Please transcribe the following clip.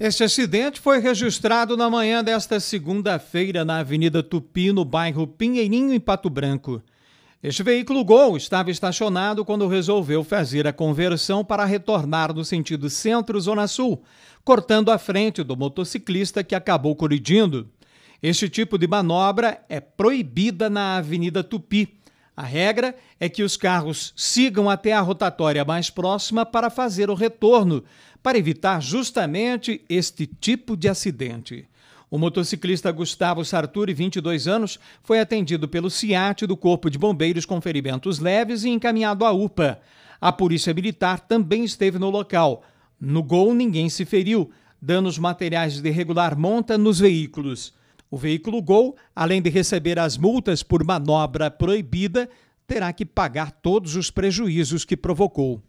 Este acidente foi registrado na manhã desta segunda-feira na Avenida Tupi, no bairro Pinheirinho, em Pato Branco. Este veículo Gol estava estacionado quando resolveu fazer a conversão para retornar no sentido centro-zona sul, cortando a frente do motociclista que acabou colidindo. Este tipo de manobra é proibida na Avenida Tupi, a regra é que os carros sigam até a rotatória mais próxima para fazer o retorno, para evitar justamente este tipo de acidente. O motociclista Gustavo Sarturi, 22 anos, foi atendido pelo CIAT do Corpo de Bombeiros com ferimentos leves e encaminhado à UPA. A Polícia Militar também esteve no local. No gol, ninguém se feriu. Danos materiais de regular monta nos veículos. O veículo Gol, além de receber as multas por manobra proibida, terá que pagar todos os prejuízos que provocou.